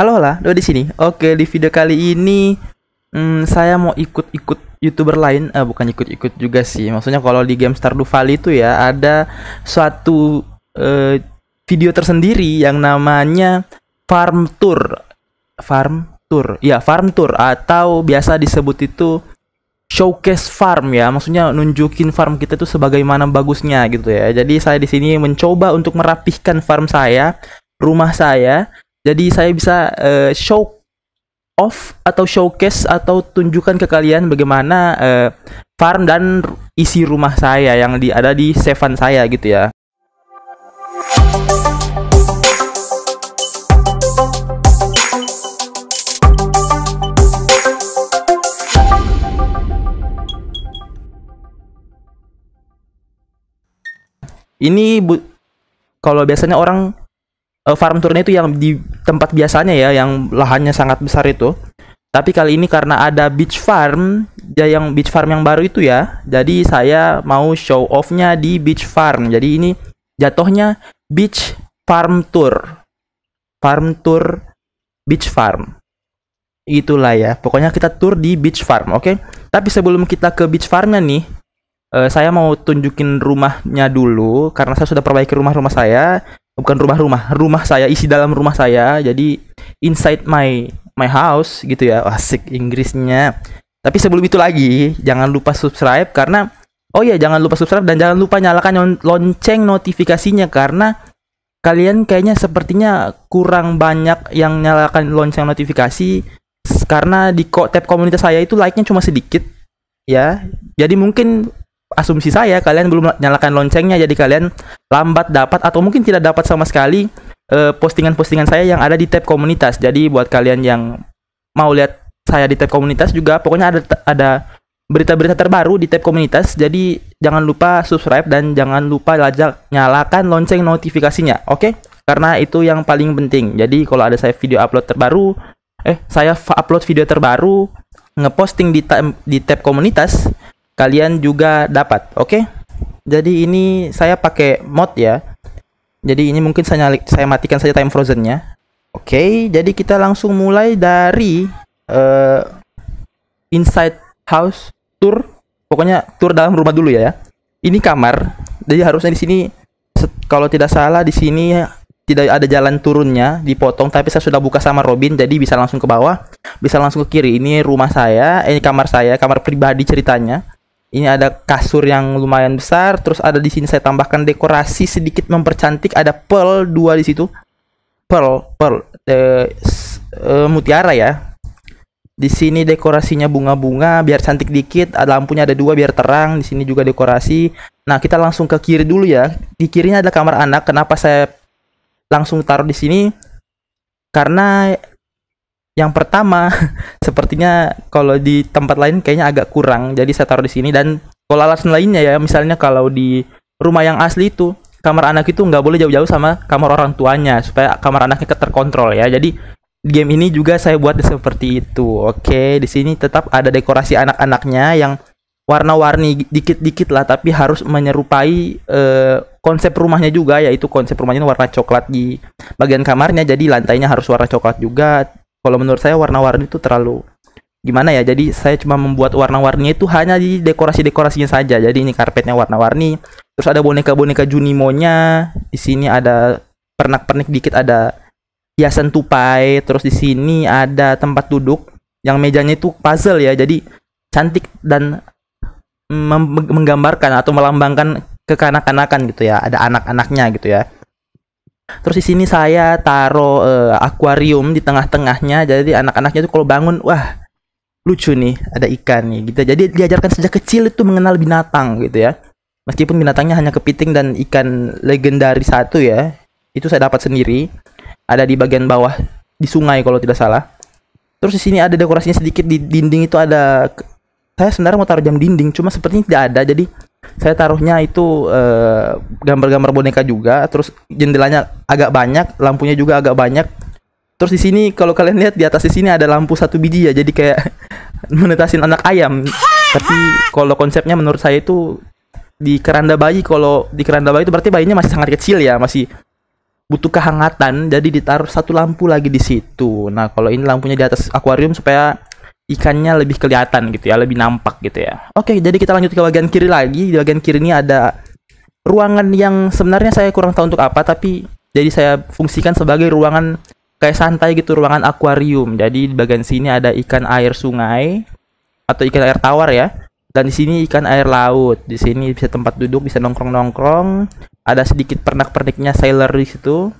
Halo lah, udah di sini. Oke, di video kali ini hmm, saya mau ikut-ikut YouTuber lain, eh, bukan ikut-ikut juga sih. Maksudnya kalau di game Stardew Valley itu ya ada suatu eh, video tersendiri yang namanya farm tour. Farm tour. Ya, farm tour atau biasa disebut itu showcase farm ya. Maksudnya nunjukin farm kita itu sebagaimana bagusnya gitu ya. Jadi saya di sini mencoba untuk merapihkan farm saya, rumah saya jadi saya bisa uh, show off atau showcase atau tunjukkan ke kalian bagaimana uh, farm dan isi rumah saya yang di, ada di seven saya gitu ya. Ini bu kalau biasanya orang uh, farm tournya itu yang di tempat biasanya ya yang lahannya sangat besar itu tapi kali ini karena ada beach farm ya yang beach farm yang baru itu ya jadi saya mau show off nya di beach farm jadi ini jatuhnya beach farm tour farm tour beach farm itulah ya pokoknya kita tour di beach farm oke okay? tapi sebelum kita ke beach farmnya nih uh, saya mau tunjukin rumahnya dulu karena saya sudah perbaiki rumah-rumah saya bukan rumah-rumah rumah saya isi dalam rumah saya jadi inside my my house gitu ya asik Inggrisnya tapi sebelum itu lagi jangan lupa subscribe karena oh ya jangan lupa subscribe dan jangan lupa nyalakan lonceng notifikasinya karena kalian kayaknya sepertinya kurang banyak yang nyalakan lonceng notifikasi karena di tab komunitas saya itu like-nya cuma sedikit ya jadi mungkin asumsi saya kalian belum nyalakan loncengnya jadi kalian lambat dapat atau mungkin tidak dapat sama sekali eh, postingan-postingan uh, saya yang ada di tab komunitas. Jadi buat kalian yang mau lihat saya di tab komunitas juga pokoknya ada ada berita-berita terbaru di tab komunitas. Jadi jangan lupa subscribe dan jangan lupa lajak nyalakan lonceng notifikasinya. Oke? Okay? Karena itu yang paling penting. Jadi kalau ada saya video upload terbaru eh saya upload video terbaru ngeposting di tab di tab komunitas kalian juga dapat oke okay? jadi ini saya pakai mod ya jadi ini mungkin saya nyalik, saya matikan saja time frozennya oke okay, jadi kita langsung mulai dari uh, inside house tour pokoknya tour dalam rumah dulu ya, ya. ini kamar jadi harusnya di sini kalau tidak salah di sini tidak ada jalan turunnya dipotong tapi saya sudah buka sama Robin jadi bisa langsung ke bawah bisa langsung ke kiri ini rumah saya eh, ini kamar saya kamar pribadi ceritanya ini ada kasur yang lumayan besar terus ada di sini saya tambahkan dekorasi sedikit mempercantik ada pearl dua di situ pearl pearl eh, eh, mutiara ya di sini dekorasinya bunga-bunga biar cantik dikit ada lampunya ada dua biar terang di sini juga dekorasi nah kita langsung ke kiri dulu ya di kirinya ada kamar anak kenapa saya langsung taruh di sini karena yang pertama, sepertinya kalau di tempat lain kayaknya agak kurang, jadi saya taruh di sini. Dan kalau alasan lainnya ya, misalnya kalau di rumah yang asli itu, kamar anak itu nggak boleh jauh-jauh sama kamar orang tuanya, supaya kamar anaknya terkontrol ya. Jadi game ini juga saya buat seperti itu. Oke, di sini tetap ada dekorasi anak-anaknya yang warna-warni dikit-dikit lah tapi harus menyerupai uh, konsep rumahnya juga yaitu konsep rumahnya warna coklat di bagian kamarnya jadi lantainya harus warna coklat juga kalau menurut saya warna-warni itu terlalu gimana ya jadi saya cuma membuat warna warni itu hanya di dekorasi-dekorasinya saja jadi ini karpetnya warna-warni terus ada boneka-boneka Junimonya di sini ada pernak-pernik dikit ada hiasan tupai terus di sini ada tempat duduk yang mejanya itu puzzle ya jadi cantik dan menggambarkan atau melambangkan kekanak-kanakan gitu ya ada anak-anaknya gitu ya Terus di sini saya taruh eh, uh, akuarium di tengah-tengahnya. Jadi anak-anaknya itu kalau bangun, wah lucu nih, ada ikan nih gitu. Jadi diajarkan sejak kecil itu mengenal binatang gitu ya. Meskipun binatangnya hanya kepiting dan ikan legendaris satu ya. Itu saya dapat sendiri. Ada di bagian bawah di sungai kalau tidak salah. Terus di sini ada dekorasinya sedikit di dinding itu ada saya sebenarnya mau taruh jam dinding, cuma sepertinya tidak ada. Jadi saya taruhnya itu eh, gambar-gambar uh, boneka juga terus jendelanya agak banyak lampunya juga agak banyak terus di sini kalau kalian lihat di atas di sini ada lampu satu biji ya jadi kayak menetasin anak ayam tapi kalau konsepnya menurut saya itu di keranda bayi kalau di keranda bayi itu berarti bayinya masih sangat kecil ya masih butuh kehangatan jadi ditaruh satu lampu lagi di situ nah kalau ini lampunya di atas akuarium supaya ikannya lebih kelihatan gitu ya, lebih nampak gitu ya. Oke, jadi kita lanjut ke bagian kiri lagi. Di bagian kiri ini ada ruangan yang sebenarnya saya kurang tahu untuk apa, tapi jadi saya fungsikan sebagai ruangan kayak santai gitu, ruangan akuarium. Jadi di bagian sini ada ikan air sungai atau ikan air tawar ya. Dan di sini ikan air laut. Di sini bisa tempat duduk, bisa nongkrong-nongkrong. Ada sedikit pernak-perniknya sailor di situ.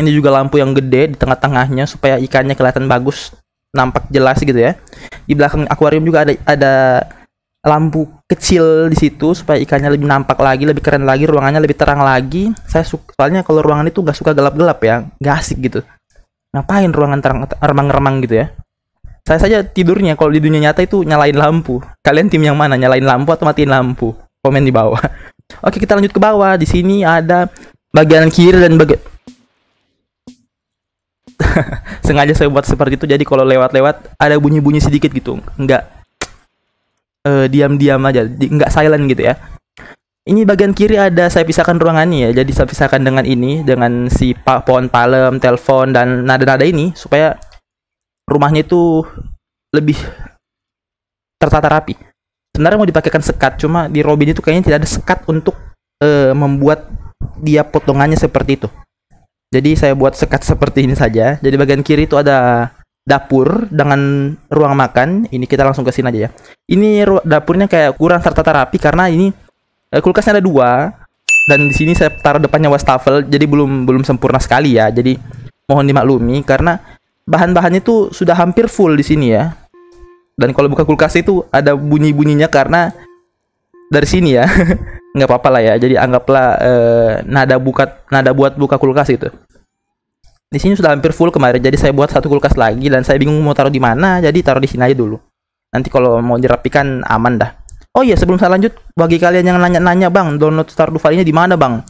Ini juga lampu yang gede di tengah-tengahnya supaya ikannya kelihatan bagus nampak jelas gitu ya. Di belakang akuarium juga ada ada lampu kecil di situ supaya ikannya lebih nampak lagi, lebih keren lagi, ruangannya lebih terang lagi. Saya suka, soalnya kalau ruangan itu nggak suka gelap-gelap ya, nggak asik gitu. Ngapain ruangan terang remang-remang gitu ya? Saya saja tidurnya kalau di dunia nyata itu nyalain lampu. Kalian tim yang mana? Nyalain lampu atau matiin lampu? Komen di bawah. Oke, kita lanjut ke bawah. Di sini ada bagian kiri dan bagian sengaja saya buat seperti itu jadi kalau lewat-lewat ada bunyi-bunyi sedikit gitu nggak uh, diam-diam aja di, nggak silent gitu ya ini bagian kiri ada saya pisahkan ruangannya ya jadi saya pisahkan dengan ini dengan si pohon palem telepon dan nada-nada ini supaya rumahnya itu lebih tertata rapi sebenarnya mau dipakaikan sekat cuma di Robin itu kayaknya tidak ada sekat untuk uh, membuat dia potongannya seperti itu jadi saya buat sekat seperti ini saja. Jadi bagian kiri itu ada dapur dengan ruang makan. Ini kita langsung ke sini aja ya. Ini dapurnya kayak kurang tertata rapi karena ini eh, kulkasnya ada dua dan di sini saya taruh depannya wastafel. Jadi belum belum sempurna sekali ya. Jadi mohon dimaklumi karena bahan-bahannya itu sudah hampir full di sini ya. Dan kalau buka kulkas itu ada bunyi-bunyinya karena dari sini ya. nggak apa-apa lah ya jadi anggaplah uh, nada buka nada buat buka kulkas gitu di sini sudah hampir full kemarin jadi saya buat satu kulkas lagi dan saya bingung mau taruh di mana jadi taruh di sini aja dulu nanti kalau mau dirapikan aman dah oh iya sebelum saya lanjut bagi kalian yang nanya-nanya bang download Stardew Valley-nya di mana bang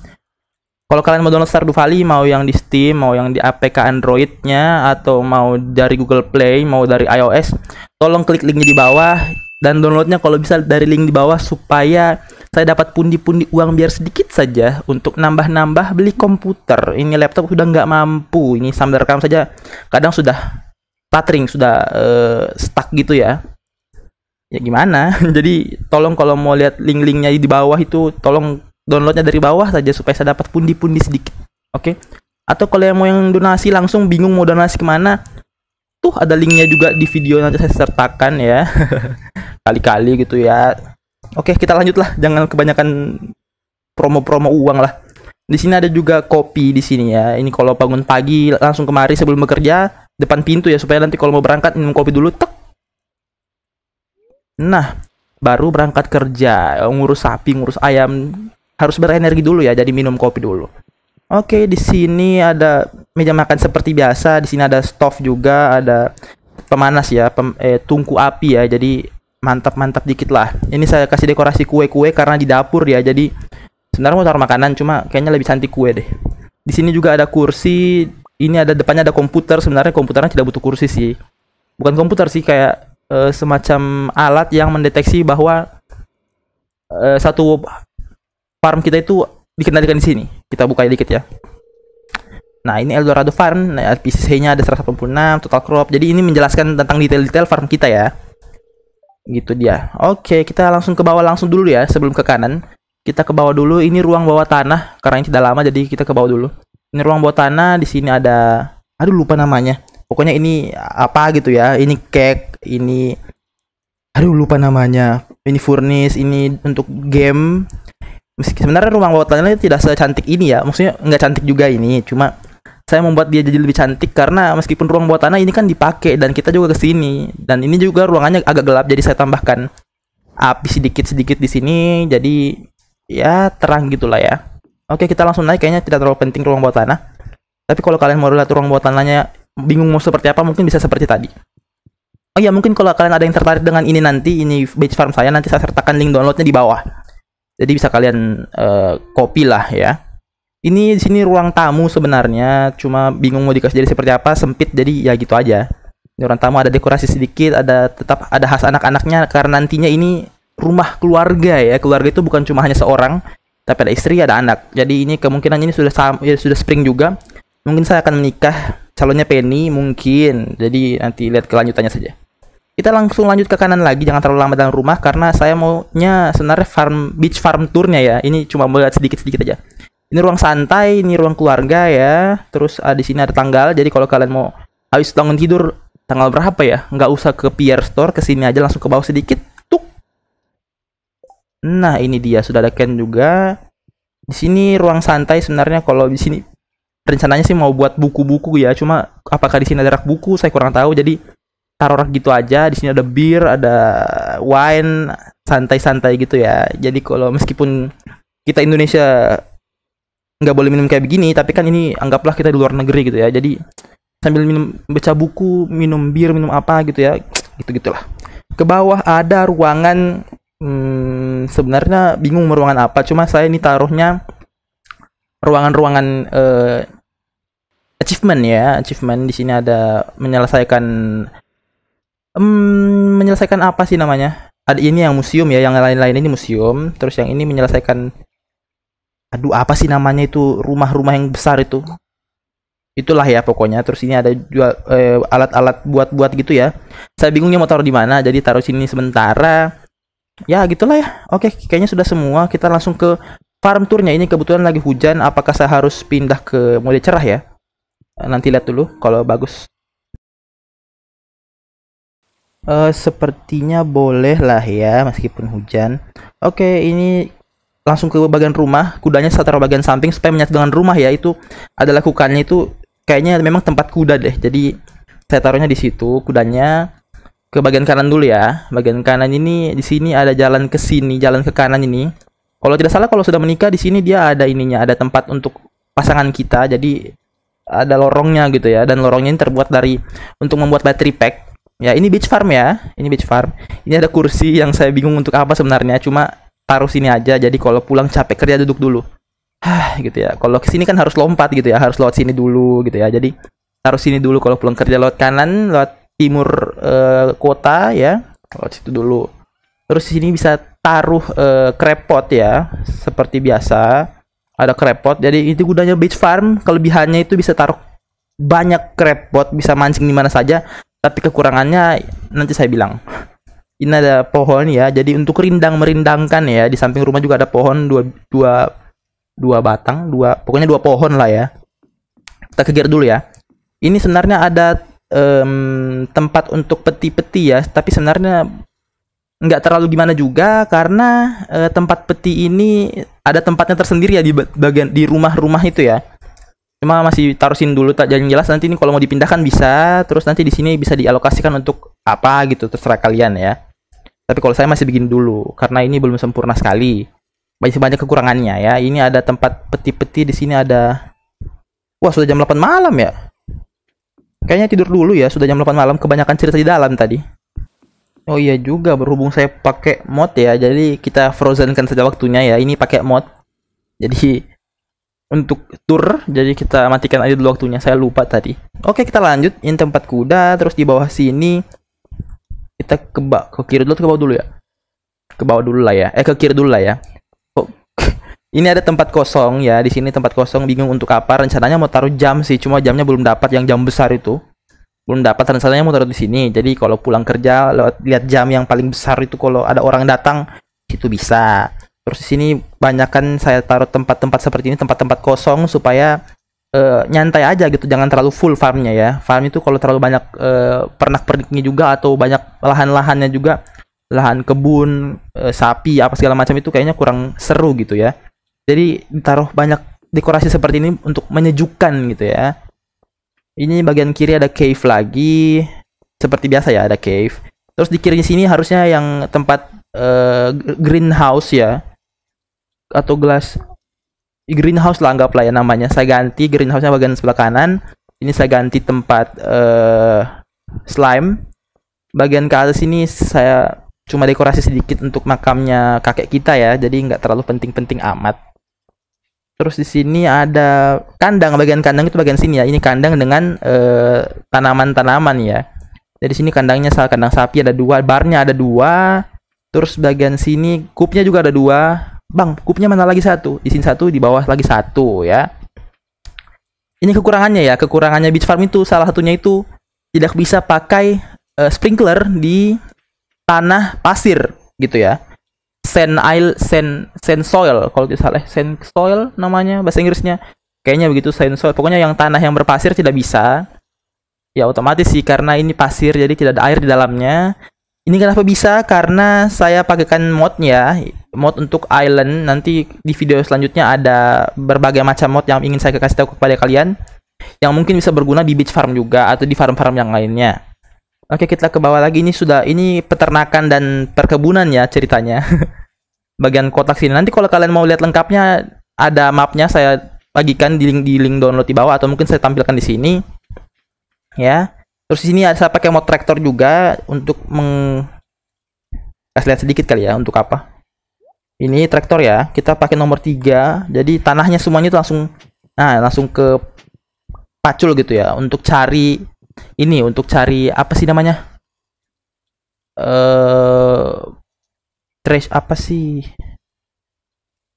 kalau kalian mau download Stardew Valley mau yang di Steam mau yang di APK Android-nya atau mau dari Google Play mau dari iOS tolong klik linknya di bawah dan downloadnya kalau bisa dari link di bawah supaya saya dapat pundi-pundi uang biar sedikit saja untuk nambah-nambah beli komputer. Ini laptop sudah nggak mampu. Ini sambil rekam saja kadang sudah patring sudah uh, stuck gitu ya. Ya gimana? Jadi tolong kalau mau lihat link-linknya di bawah itu tolong downloadnya dari bawah saja supaya saya dapat pundi-pundi sedikit. Oke? Okay? Atau kalau yang mau yang donasi langsung bingung mau donasi kemana, tuh ada linknya juga di video nanti saya sertakan ya kali-kali gitu ya Oke, kita lanjut lah. Jangan kebanyakan promo-promo uang lah. Di sini ada juga kopi di sini ya. Ini kalau bangun pagi langsung kemari sebelum bekerja depan pintu ya supaya nanti kalau mau berangkat minum kopi dulu tek. Nah, baru berangkat kerja, ngurus sapi, ngurus ayam harus berenergi dulu ya, jadi minum kopi dulu. Oke, di sini ada meja makan seperti biasa, di sini ada stove juga, ada pemanas ya, pem, eh, tungku api ya. Jadi mantap-mantap dikit lah. Ini saya kasih dekorasi kue-kue karena di dapur ya. Jadi sebenarnya mau taruh makanan cuma kayaknya lebih cantik kue deh. Di sini juga ada kursi. Ini ada depannya ada komputer. Sebenarnya komputernya tidak butuh kursi sih. Bukan komputer sih kayak e, semacam alat yang mendeteksi bahwa e, satu farm kita itu dikendalikan di sini. Kita buka dikit ya. Nah, ini Eldorado Farm, nah, PCC-nya ada 186, total crop. Jadi ini menjelaskan tentang detail-detail farm kita ya gitu dia. Oke, kita langsung ke bawah langsung dulu ya sebelum ke kanan. Kita ke bawah dulu. Ini ruang bawah tanah karena ini tidak lama jadi kita ke bawah dulu. Ini ruang bawah tanah di sini ada aduh lupa namanya. Pokoknya ini apa gitu ya. Ini cake, ini aduh lupa namanya. Ini furnis. ini untuk game. sebenarnya ruang bawah tanahnya tidak secantik ini ya. Maksudnya nggak cantik juga ini, cuma saya membuat dia jadi lebih cantik karena meskipun ruang bawah tanah ini kan dipakai dan kita juga ke sini dan ini juga ruangannya agak gelap jadi saya tambahkan api sedikit-sedikit di sini jadi ya terang gitulah ya. Oke, kita langsung naik kayaknya tidak terlalu penting ruang bawah tanah. Tapi kalau kalian mau lihat ruang bawah tanahnya bingung mau seperti apa mungkin bisa seperti tadi. Oh ya mungkin kalau kalian ada yang tertarik dengan ini nanti ini beach farm saya nanti saya sertakan link downloadnya di bawah. Jadi bisa kalian uh, copy lah ya ini di sini ruang tamu sebenarnya cuma bingung mau dikasih jadi seperti apa sempit jadi ya gitu aja ini ruang tamu ada dekorasi sedikit ada tetap ada khas anak-anaknya karena nantinya ini rumah keluarga ya keluarga itu bukan cuma hanya seorang tapi ada istri ada anak jadi ini kemungkinan ini sudah ya, sudah spring juga mungkin saya akan menikah calonnya Penny mungkin jadi nanti lihat kelanjutannya saja kita langsung lanjut ke kanan lagi jangan terlalu lama dalam rumah karena saya maunya sebenarnya farm beach farm tournya ya ini cuma melihat sedikit sedikit aja ini ruang santai ini ruang keluarga ya terus ah, di sini ada tanggal jadi kalau kalian mau habis bangun tidur tanggal berapa ya nggak usah ke PR store ke sini aja langsung ke bawah sedikit tuk nah ini dia sudah ada Ken juga di sini ruang santai sebenarnya kalau di sini rencananya sih mau buat buku-buku ya cuma apakah di sini ada rak buku saya kurang tahu jadi taruh rak gitu aja di sini ada bir ada wine santai-santai gitu ya jadi kalau meskipun kita Indonesia nggak boleh minum kayak begini tapi kan ini anggaplah kita di luar negeri gitu ya jadi sambil minum baca buku minum bir minum apa gitu ya gitu gitulah ke bawah ada ruangan hmm, sebenarnya bingung ruangan apa cuma saya ini taruhnya ruangan-ruangan uh, achievement ya achievement di sini ada menyelesaikan um, menyelesaikan apa sih namanya ada ini yang museum ya yang lain-lain ini museum terus yang ini menyelesaikan aduh apa sih namanya itu rumah-rumah yang besar itu itulah ya pokoknya terus ini ada jual eh, alat-alat buat-buat gitu ya saya bingungnya mau taruh di mana jadi taruh sini sementara ya gitulah ya oke kayaknya sudah semua kita langsung ke farm tournya ini kebetulan lagi hujan apakah saya harus pindah ke mode cerah ya nanti lihat dulu kalau bagus Uh, sepertinya boleh lah ya meskipun hujan. Oke, okay, ini langsung ke bagian rumah, kudanya saya taruh bagian samping supaya menyatu dengan rumah ya. Itu ada lakukannya itu kayaknya memang tempat kuda deh. Jadi saya taruhnya di situ kudanya ke bagian kanan dulu ya. Bagian kanan ini di sini ada jalan ke sini, jalan ke kanan ini. Kalau tidak salah kalau sudah menikah di sini dia ada ininya, ada tempat untuk pasangan kita. Jadi ada lorongnya gitu ya dan lorongnya ini terbuat dari untuk membuat battery pack. Ya, ini beach farm ya. Ini beach farm. Ini ada kursi yang saya bingung untuk apa sebenarnya, cuma taruh sini aja jadi kalau pulang capek kerja duduk dulu Hah, gitu ya kalau kesini kan harus lompat gitu ya harus lewat sini dulu gitu ya jadi taruh sini dulu kalau pulang kerja lewat kanan lewat timur uh, kota ya lewat situ dulu terus sini bisa taruh uh, eh, krepot ya seperti biasa ada krepot jadi itu gunanya beach farm kelebihannya itu bisa taruh banyak krepot bisa mancing di mana saja tapi kekurangannya nanti saya bilang ini ada pohon ya jadi untuk rindang merindangkan ya di samping rumah juga ada pohon dua dua dua batang dua pokoknya dua pohon lah ya kita kejar dulu ya ini sebenarnya ada um, tempat untuk peti-peti ya tapi sebenarnya nggak terlalu gimana juga karena uh, tempat peti ini ada tempatnya tersendiri ya di bagian di rumah-rumah itu ya cuma masih taruhin dulu tak jadi jelas nanti ini kalau mau dipindahkan bisa terus nanti di sini bisa dialokasikan untuk apa gitu terserah kalian ya tapi kalau saya masih bikin dulu karena ini belum sempurna sekali. Masih banyak kekurangannya ya. Ini ada tempat peti-peti di sini ada Wah, sudah jam 8 malam ya. Kayaknya tidur dulu ya, sudah jam 8 malam kebanyakan cerita di dalam tadi. Oh iya juga berhubung saya pakai mod ya. Jadi kita frozen kan saja waktunya ya. Ini pakai mod. Jadi untuk tour jadi kita matikan aja dulu waktunya. Saya lupa tadi. Oke, kita lanjut. Ini tempat kuda terus di bawah sini kita ke bawah ke kiri dulu ke bawah dulu ya ke bawah dulu lah ya eh ke kiri dulu lah ya oh, ini ada tempat kosong ya di sini tempat kosong bingung untuk apa rencananya mau taruh jam sih cuma jamnya belum dapat yang jam besar itu belum dapat rencananya mau taruh di sini jadi kalau pulang kerja lewat lihat jam yang paling besar itu kalau ada orang datang itu bisa terus di sini banyakkan saya taruh tempat-tempat seperti ini tempat-tempat kosong supaya uh, nyantai aja gitu jangan terlalu full farmnya ya farm itu kalau terlalu banyak uh, eh, pernak perniknya juga atau banyak lahan-lahannya juga lahan kebun uh, sapi apa segala macam itu kayaknya kurang seru gitu ya jadi taruh banyak dekorasi seperti ini untuk menyejukkan gitu ya ini bagian kiri ada cave lagi seperti biasa ya ada cave terus di kiri sini harusnya yang tempat uh, greenhouse ya atau glass greenhouse lah anggaplah ya namanya. Saya ganti greenhouse-nya bagian sebelah kanan. Ini saya ganti tempat uh, slime. Bagian ke atas ini saya cuma dekorasi sedikit untuk makamnya kakek kita ya. Jadi nggak terlalu penting-penting amat. Terus di sini ada kandang. Bagian kandang itu bagian sini ya. Ini kandang dengan eh, tanaman-tanaman uh, ya. Dari sini kandangnya salah kandang sapi ada dua, barnya ada dua. Terus bagian sini kupnya juga ada dua bang kupnya mana lagi satu di sini satu di bawah lagi satu ya ini kekurangannya ya kekurangannya beach farm itu salah satunya itu tidak bisa pakai uh, sprinkler di tanah pasir gitu ya sand isle sand sand soil kalau tidak salah eh, sand soil namanya bahasa Inggrisnya kayaknya begitu sand soil pokoknya yang tanah yang berpasir tidak bisa ya otomatis sih karena ini pasir jadi tidak ada air di dalamnya ini kenapa bisa? Karena saya pakaikan modnya, mod untuk island. Nanti di video selanjutnya ada berbagai macam mod yang ingin saya kasih tahu kepada kalian. Yang mungkin bisa berguna di beach farm juga atau di farm-farm yang lainnya. Oke, kita ke bawah lagi. Ini sudah, ini peternakan dan perkebunan ya ceritanya. Bagian kotak sini. Nanti kalau kalian mau lihat lengkapnya, ada mapnya saya bagikan di link, di link download di bawah atau mungkin saya tampilkan di sini. Ya. Terus di sini saya pakai mode traktor juga untuk meng Kasih lihat sedikit kali ya untuk apa. Ini traktor ya. Kita pakai nomor 3. Jadi tanahnya semuanya itu langsung nah langsung ke pacul gitu ya untuk cari ini untuk cari apa sih namanya? eh uh, trash apa sih?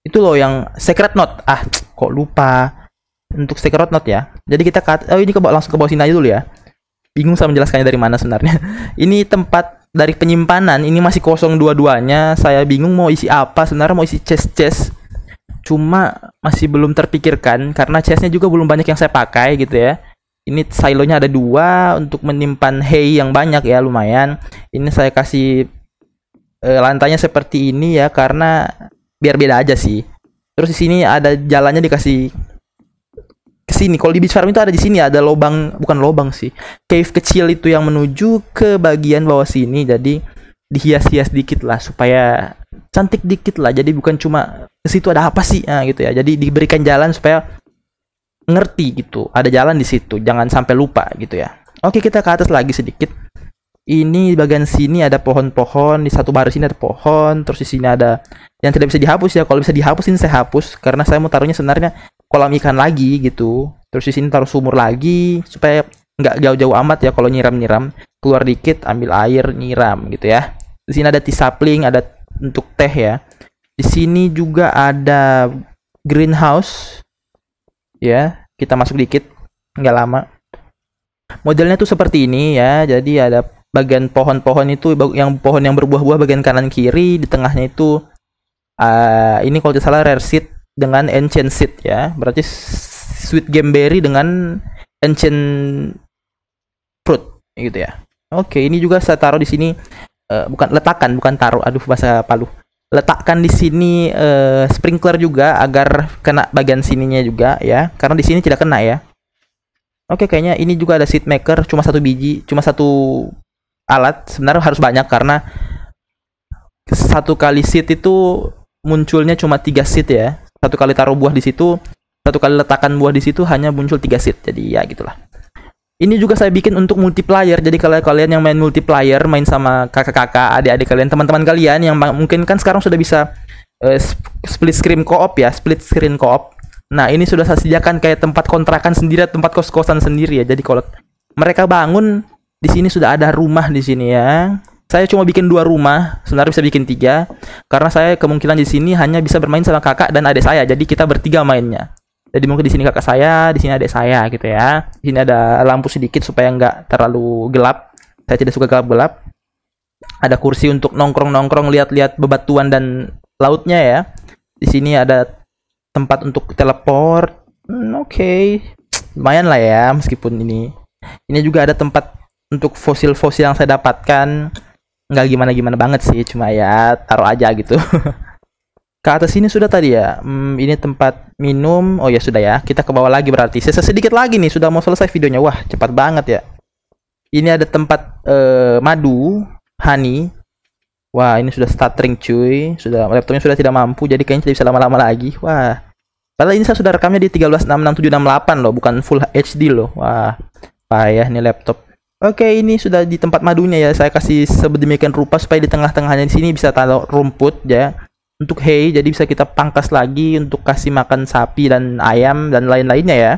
Itu loh yang secret note. Ah, kok lupa. Untuk secret note ya. Jadi kita cut, oh ini ke langsung ke bawah sini aja dulu ya bingung saya menjelaskannya dari mana sebenarnya. Ini tempat dari penyimpanan ini masih kosong dua-duanya. Saya bingung mau isi apa sebenarnya mau isi chest-chest. Cuma masih belum terpikirkan karena chestnya juga belum banyak yang saya pakai gitu ya. Ini silonya ada dua untuk menyimpan hay yang banyak ya lumayan. Ini saya kasih eh, lantainya seperti ini ya karena biar beda aja sih. Terus di sini ada jalannya dikasih sini. Kalau di Beach Farm itu ada di sini ada lubang bukan lubang sih. Cave kecil itu yang menuju ke bagian bawah sini. Jadi dihias-hias dikit lah supaya cantik dikit lah. Jadi bukan cuma ke situ ada apa sih nah, gitu ya. Jadi diberikan jalan supaya ngerti gitu. Ada jalan di situ. Jangan sampai lupa gitu ya. Oke, kita ke atas lagi sedikit. Ini di bagian sini ada pohon-pohon, di satu baris ini ada pohon, terus di sini ada yang tidak bisa dihapus ya. Kalau bisa dihapusin saya hapus karena saya mau taruhnya sebenarnya kolam ikan lagi gitu terus di sini taruh sumur lagi supaya nggak jauh-jauh amat ya kalau nyiram-nyiram keluar dikit ambil air nyiram gitu ya di sini ada tea sapling ada untuk teh ya di sini juga ada greenhouse ya kita masuk dikit nggak lama modelnya tuh seperti ini ya jadi ada bagian pohon-pohon itu yang pohon yang berbuah-buah bagian kanan kiri di tengahnya itu uh, ini kalau tidak salah rare seed dengan Ancient Seed ya. Berarti Sweet Game Berry dengan Ancient Fruit gitu ya. Oke, ini juga saya taruh di sini uh, bukan letakkan, bukan taruh. Aduh bahasa Palu. Letakkan di sini uh, sprinkler juga agar kena bagian sininya juga ya. Karena di sini tidak kena ya. Oke, kayaknya ini juga ada seed maker cuma satu biji, cuma satu alat. Sebenarnya harus banyak karena satu kali seed itu munculnya cuma tiga seed ya satu kali taruh buah di situ satu kali letakkan buah di situ hanya muncul tiga seed jadi ya gitulah ini juga saya bikin untuk multiplayer. Jadi kalau kalian yang main multiplayer, main sama kakak-kakak, adik-adik kalian, teman-teman kalian yang mungkin kan sekarang sudah bisa uh, split screen co-op ya, split screen co-op. Nah, ini sudah saya sediakan kayak tempat kontrakan sendiri, tempat kos-kosan sendiri ya. Jadi kalau mereka bangun di sini sudah ada rumah di sini ya saya cuma bikin dua rumah sebenarnya bisa bikin tiga karena saya kemungkinan di sini hanya bisa bermain sama kakak dan adik saya jadi kita bertiga mainnya jadi mungkin di sini kakak saya di sini adik saya gitu ya di sini ada lampu sedikit supaya nggak terlalu gelap saya tidak suka gelap gelap ada kursi untuk nongkrong nongkrong lihat-lihat bebatuan dan lautnya ya di sini ada tempat untuk teleport hmm, oke okay. lumayan lah ya meskipun ini ini juga ada tempat untuk fosil-fosil yang saya dapatkan nggak gimana gimana banget sih cuma ya taruh aja gitu ke atas ini sudah tadi ya hmm, ini tempat minum oh ya sudah ya kita ke bawah lagi berarti sisa sedikit lagi nih sudah mau selesai videonya wah cepat banget ya ini ada tempat uh, madu honey wah ini sudah stuttering cuy sudah laptopnya sudah tidak mampu jadi kayaknya tidak bisa lama-lama lagi wah padahal ini saya sudah rekamnya di 1366768 loh bukan full HD loh wah payah nih laptop Oke, ini sudah di tempat madunya ya. Saya kasih sedemikian rupa supaya di tengah-tengahnya di sini bisa taruh rumput ya. Untuk hay, jadi bisa kita pangkas lagi untuk kasih makan sapi dan ayam dan lain-lainnya ya.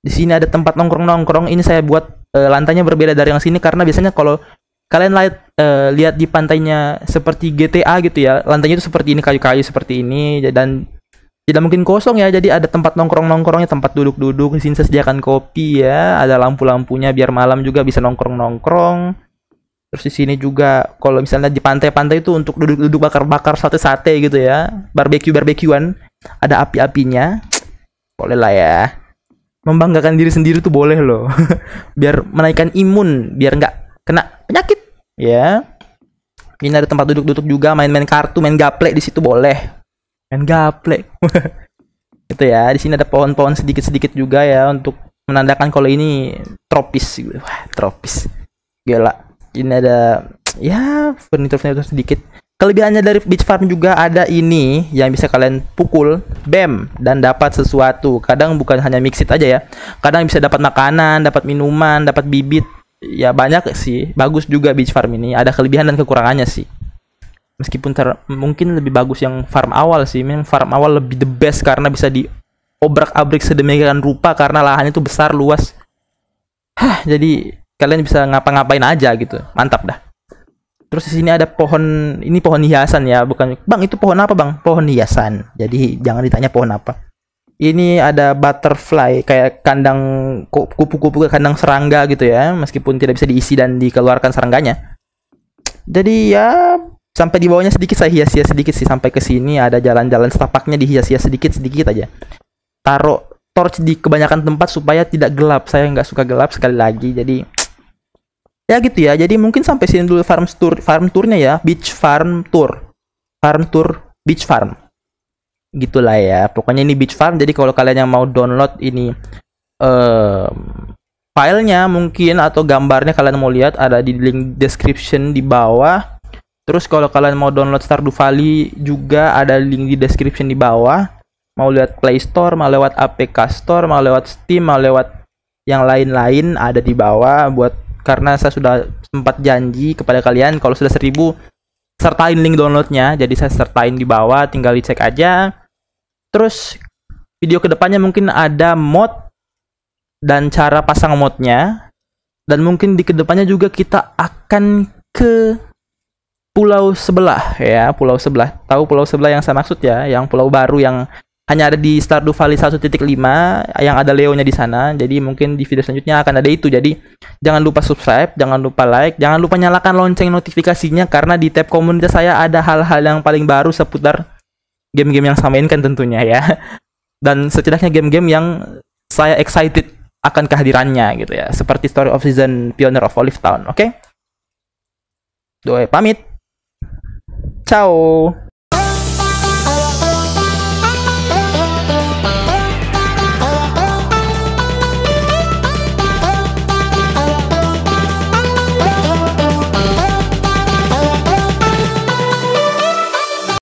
Di sini ada tempat nongkrong-nongkrong. Ini saya buat e, lantainya berbeda dari yang sini karena biasanya kalau kalian lihat e, lihat di pantainya seperti GTA gitu ya, lantainya itu seperti ini kayu-kayu seperti ini dan tidak mungkin kosong ya jadi ada tempat nongkrong nongkrongnya tempat duduk duduk di sini sediakan kopi ya ada lampu lampunya biar malam juga bisa nongkrong nongkrong terus di sini juga kalau misalnya di pantai pantai itu untuk duduk duduk bakar bakar sate sate gitu ya barbeque barbekyuan ada api apinya boleh lah ya membanggakan diri sendiri tuh boleh loh biar menaikkan imun biar nggak kena penyakit ya ini ada tempat duduk-duduk juga main-main kartu main gaplek di situ boleh main gaple gitu ya di sini ada pohon-pohon sedikit-sedikit juga ya untuk menandakan kalau ini tropis gitu. wah tropis gila ini ada ya furnitur-furnitur sedikit kelebihannya dari beach farm juga ada ini yang bisa kalian pukul bam dan dapat sesuatu kadang bukan hanya mixit aja ya kadang bisa dapat makanan dapat minuman dapat bibit ya banyak sih bagus juga beach farm ini ada kelebihan dan kekurangannya sih meskipun ter mungkin lebih bagus yang farm awal sih memang farm awal lebih the best karena bisa di diobrak-abrik sedemikian rupa karena lahannya itu besar luas Hah, jadi kalian bisa ngapa-ngapain aja gitu mantap dah terus di sini ada pohon ini pohon hiasan ya bukan bang itu pohon apa bang pohon hiasan jadi jangan ditanya pohon apa ini ada butterfly kayak kandang kupu-kupu kandang serangga gitu ya meskipun tidak bisa diisi dan dikeluarkan serangganya jadi ya sampai di bawahnya sedikit saya hias-hias sedikit sih sampai ke sini ada jalan-jalan setapaknya dihias-hias sedikit sedikit aja taruh torch di kebanyakan tempat supaya tidak gelap saya nggak suka gelap sekali lagi jadi ya gitu ya jadi mungkin sampai sini dulu farm tour farm tournya ya beach farm tour farm tour beach farm gitulah ya pokoknya ini beach farm jadi kalau kalian yang mau download ini uh, filenya mungkin atau gambarnya kalian mau lihat ada di link description di bawah Terus kalau kalian mau download Stardew Valley juga ada link di description di bawah. Mau lihat Play Store, mau lewat APK Store, mau lewat Steam, mau lewat yang lain-lain ada di bawah buat karena saya sudah sempat janji kepada kalian kalau sudah 1000 sertain link downloadnya jadi saya sertain di bawah tinggal dicek aja terus video kedepannya mungkin ada mod dan cara pasang modnya dan mungkin di kedepannya juga kita akan ke pulau sebelah ya, pulau sebelah. Tahu pulau sebelah yang saya maksud ya, yang pulau baru yang hanya ada di Stardew Valley 1.5 yang ada Leonya di sana. Jadi mungkin di video selanjutnya akan ada itu. Jadi jangan lupa subscribe, jangan lupa like, jangan lupa nyalakan lonceng notifikasinya karena di tab komunitas saya ada hal-hal yang paling baru seputar game-game yang saya mainkan tentunya ya. Dan setidaknya game-game yang saya excited akan kehadirannya gitu ya. Seperti Story of Season Pioneer of Olive Town, oke? Okay? pamit. 下午。